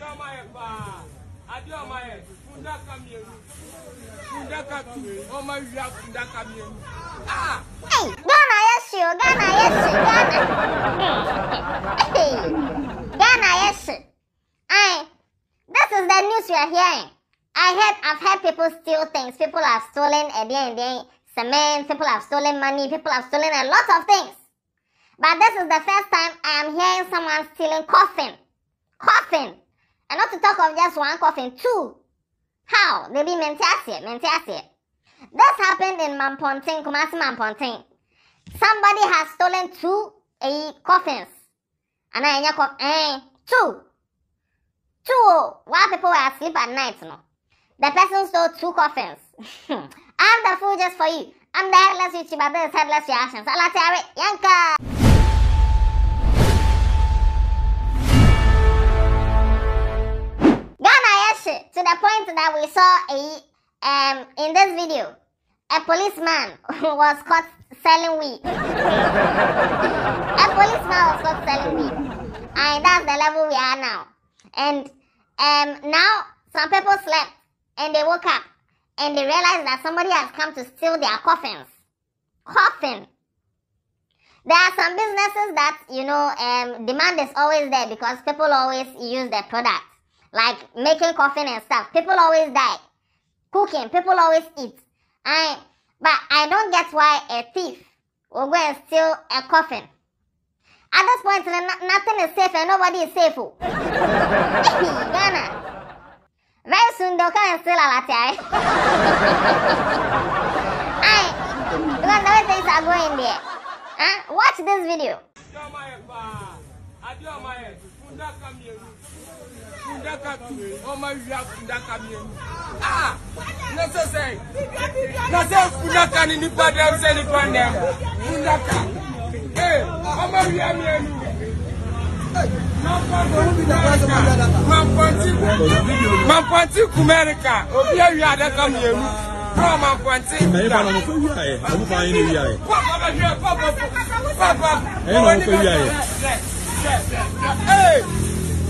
Adéọmọ Ẹ̀fà Adéọmọ Ghana yes o Ghana yes Ghana Ghana yes. Aye, this is the news you are hearing. I heard I've heard people steal things. People have stolen and then and then cement. People have stolen money. People have stolen a lot of things. But this is the first time I am hearing someone stealing coffin. Coffin. And not to talk of just one coffin, two. How? They be mentiasie, mentiasie. This happened in Mamponting, Kumasi Mamponting. Somebody has stolen two a eh, coffins. And I eh, two. Two. While people were asleep at night, no. The person stole two coffins. I'm the fool just for you. I'm the headless YouTuber. This is headless reactions. Alatiare Yanka. we saw a um, in this video, a policeman was caught selling weed. a policeman was caught selling weed. And that's the level we are now. And um, now some people slept and they woke up and they realized that somebody has come to steal their coffins. Coffin. There are some businesses that, you know, um, demand is always there because people always use their product like making coffin and stuff. People always die. Cooking, people always eat. I but I don't get why a thief will go and steal a coffin. At this point, nothing is safe and nobody is safe. Oh. Ghana. Very soon they'll come and steal a latte. I because the way things are going there. Huh? Watch this video. Oh, ah! kundaka ni nipa dẹm se nipa dẹm kundaka ee ọmọ wia mienu mampɔnti kumɛrika obi awia adaka mienu kúrò mampɔnti. ɛyin fana papa papa papa.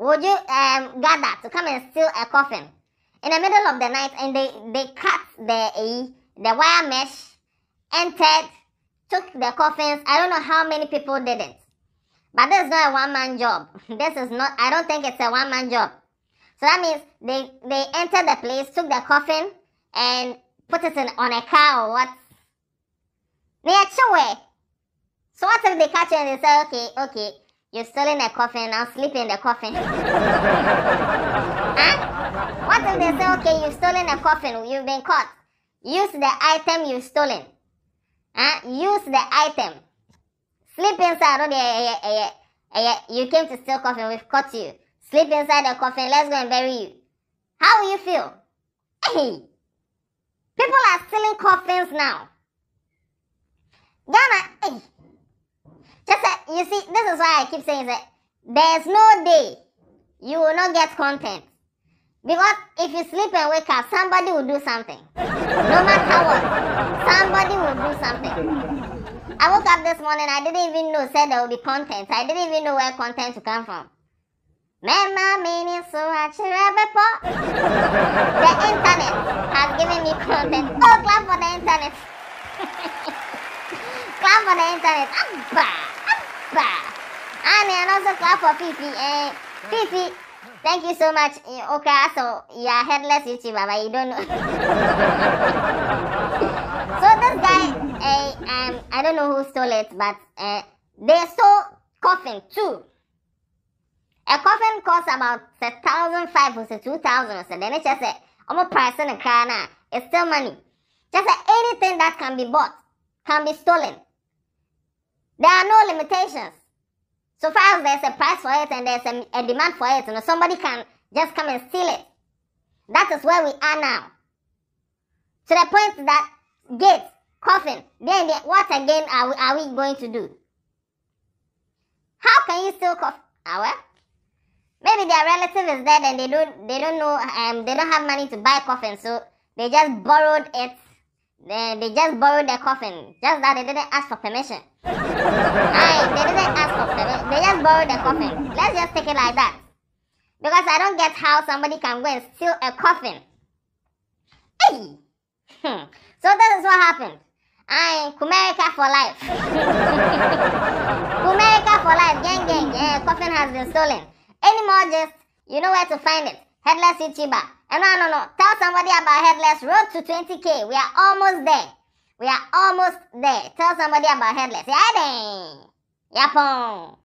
would you um, gather to come and steal a coffin in the middle of the night and they, they cut the, the wire mesh, entered, took the coffins. I don't know how many people did it. But this is not a one-man job. This is not, I don't think it's a one-man job. So that means they, they entered the place, took the coffin, and put it in, on a car or what? Near Chiwe. So what if they catch you and they say, okay, okay, you're still in a coffin. I'll sleep in the coffin. huh? What if they say, okay, you've stolen a coffin. You've been caught. Use the item you've stolen. Huh? Use the item. Sleep inside. Oh, yeah, You came to steal coffin. We've caught you. Sleep inside the coffin. Let's go and bury you. How will you feel? Hey! People are stealing coffins now. Ghana, hey! you see, this is why I keep saying that there's no day you will not get content. Because if you sleep and wake up, somebody will do something. No matter what, somebody will do something. I woke up this morning, I didn't even know, said there will be content. I didn't even know where content to come from. meaning so The internet has given me content. Oh, clap for the internet. clap for the internet. I'm ah, back. Papa. I mean, also clap for Pipi. Eh, Pipi, thank you so much. Eh, okay, so you are headless YouTuber, but you don't know. so this guy, eh, um, I don't know who stole it, but eh, they stole coffin too. A coffin costs about a thousand five or two thousand. So then it's just a, I'm a price in a car now. It's still money. Just anything that can be bought can be stolen. There are no limitations. So far as there's a price for it and there's a, a demand for it, you know, somebody can just come and steal it. That is where we are now. To the point that gates, coffin, then the, what again are we, are we going to do? How can you steal coffin? Ah, well, maybe their relative is dead and they don't they don't know um they don't have money to buy coffin, so they just borrowed it they, they just borrowed their coffin. Just that they didn't ask for permission. they didn't ask for permission. They just borrowed the coffin. Let's just take it like that. Because I don't get how somebody can go and steal a coffin. Hey! Hmm. So this is what happened. I Kumerica for life. Kumerica for life, gang gang. gang. coffin has been stolen. Any more just you know where to find it. Headless YouTuber. And oh, no, no, no. Tell somebody about headless. Road to 20K. We are almost there. We are almost there. Tell somebody about headless. Yeah, dang. yapong.